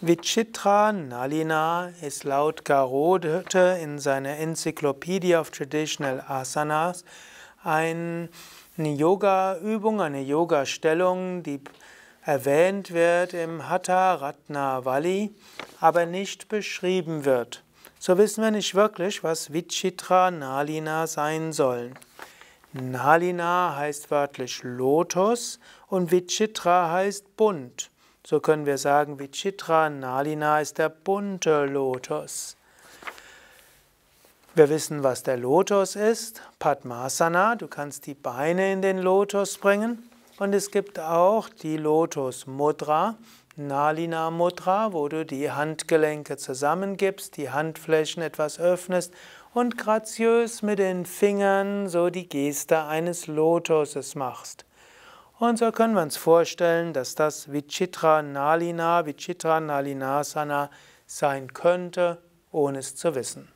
Vichitra Nalina ist laut Garode in seiner Encyclopedia of Traditional Asanas eine Yoga-Übung, eine Yoga-Stellung, die erwähnt wird im Hatha Ratna Ratnavali, aber nicht beschrieben wird. So wissen wir nicht wirklich, was Vichitra Nalina sein sollen. Nalina heißt wörtlich Lotus und Vichitra heißt bunt. So können wir sagen, Vichitra Nalina ist der bunte Lotus. Wir wissen, was der Lotus ist. Padmasana, du kannst die Beine in den Lotus bringen. Und es gibt auch die Lotus Mudra, Nalina Mudra, wo du die Handgelenke zusammengibst, die Handflächen etwas öffnest und graziös mit den Fingern so die Geste eines Lotuses machst. Und so können wir uns vorstellen, dass das Vichitra Nalina, Vichitra Nalinasana sein könnte, ohne es zu wissen.